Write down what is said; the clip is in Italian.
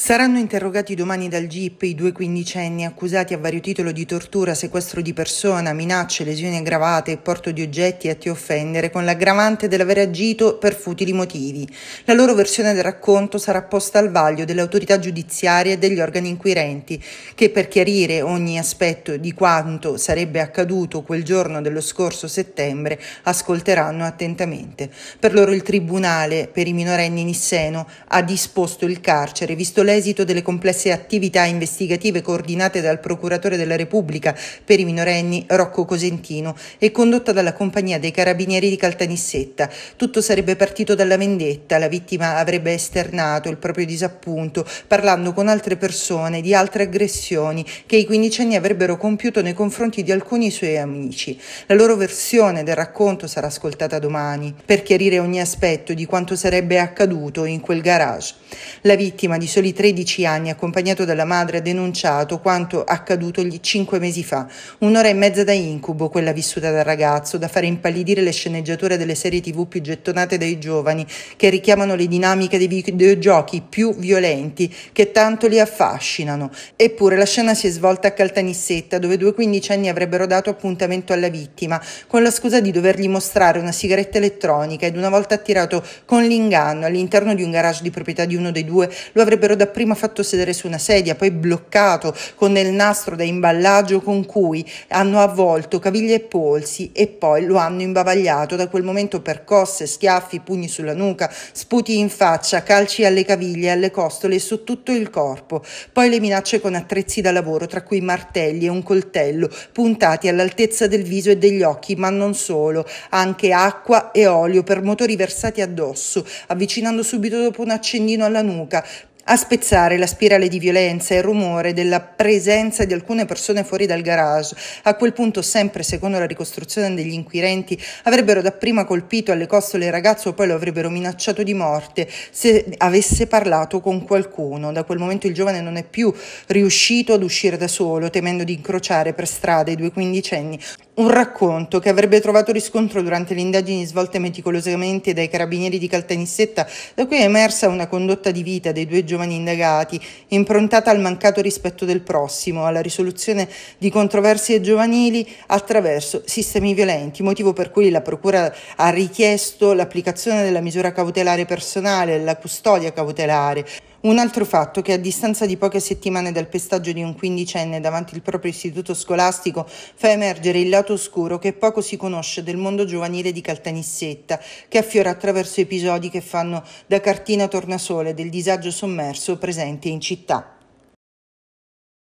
Saranno interrogati domani dal GIP i due quindicenni accusati a vario titolo di tortura, sequestro di persona, minacce, lesioni aggravate e porto di oggetti a a offendere con l'aggravante dell'aver agito per futili motivi. La loro versione del racconto sarà posta al vaglio delle autorità giudiziarie e degli organi inquirenti che per chiarire ogni aspetto di quanto sarebbe accaduto quel giorno dello scorso settembre ascolteranno attentamente. Per loro il Tribunale per i minorenni in Isseno ha disposto il carcere visto l'esito delle complesse attività investigative coordinate dal Procuratore della Repubblica per i minorenni Rocco Cosentino e condotta dalla Compagnia dei Carabinieri di Caltanissetta. Tutto sarebbe partito dalla vendetta, la vittima avrebbe esternato il proprio disappunto parlando con altre persone di altre aggressioni che i quindicenni avrebbero compiuto nei confronti di alcuni suoi amici. La loro versione del racconto sarà ascoltata domani per chiarire ogni aspetto di quanto sarebbe accaduto in quel garage. La vittima di solito 13 anni, accompagnato dalla madre, ha denunciato quanto accaduto gli 5 mesi fa. Un'ora e mezza da incubo, quella vissuta dal ragazzo, da fare impallidire le sceneggiature delle serie tv più gettonate dai giovani, che richiamano le dinamiche dei videogiochi più violenti, che tanto li affascinano. Eppure la scena si è svolta a Caltanissetta, dove due quindicenni avrebbero dato appuntamento alla vittima, con la scusa di dovergli mostrare una sigaretta elettronica ed una volta attirato con l'inganno all'interno di un garage di proprietà di uno dei due, lo avrebbero da dapprima fatto sedere su una sedia, poi bloccato con il nastro da imballaggio con cui hanno avvolto caviglie e polsi e poi lo hanno imbavagliato. Da quel momento percosse, schiaffi, pugni sulla nuca, sputi in faccia, calci alle caviglie, alle costole e su tutto il corpo. Poi le minacce con attrezzi da lavoro, tra cui martelli e un coltello, puntati all'altezza del viso e degli occhi, ma non solo, anche acqua e olio per motori versati addosso, avvicinando subito dopo un accendino alla nuca, a spezzare la spirale di violenza e il rumore della presenza di alcune persone fuori dal garage. A quel punto, sempre secondo la ricostruzione degli inquirenti, avrebbero dapprima colpito alle costole il ragazzo, poi lo avrebbero minacciato di morte se avesse parlato con qualcuno. Da quel momento il giovane non è più riuscito ad uscire da solo, temendo di incrociare per strada i due quindicenni un racconto che avrebbe trovato riscontro durante le indagini svolte meticolosamente dai carabinieri di Caltanissetta, da cui è emersa una condotta di vita dei due giovani indagati, improntata al mancato rispetto del prossimo, alla risoluzione di controversie giovanili attraverso sistemi violenti, motivo per cui la Procura ha richiesto l'applicazione della misura cautelare personale, la custodia cautelare. Un altro fatto che a distanza di poche settimane dal pestaggio di un quindicenne davanti il proprio istituto scolastico fa emergere il lato oscuro che poco si conosce del mondo giovanile di Caltanissetta, che affiora attraverso episodi che fanno da cartina tornasole del disagio sommerso presente in città.